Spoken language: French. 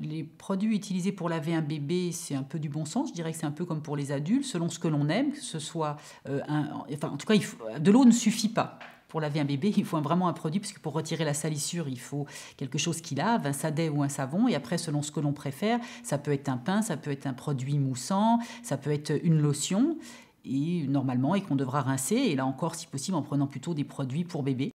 les produits utilisés pour laver un bébé, c'est un peu du bon sens. Je dirais que c'est un peu comme pour les adultes, selon ce que l'on aime, que ce soit euh, enfin, en tout cas, de l'eau ne suffit pas. Pour laver un bébé, il faut vraiment un produit, puisque pour retirer la salissure, il faut quelque chose qui lave, un sadet ou un savon. Et après, selon ce que l'on préfère, ça peut être un pain, ça peut être un produit moussant, ça peut être une lotion, et normalement, et qu'on devra rincer. Et là encore, si possible, en prenant plutôt des produits pour bébé.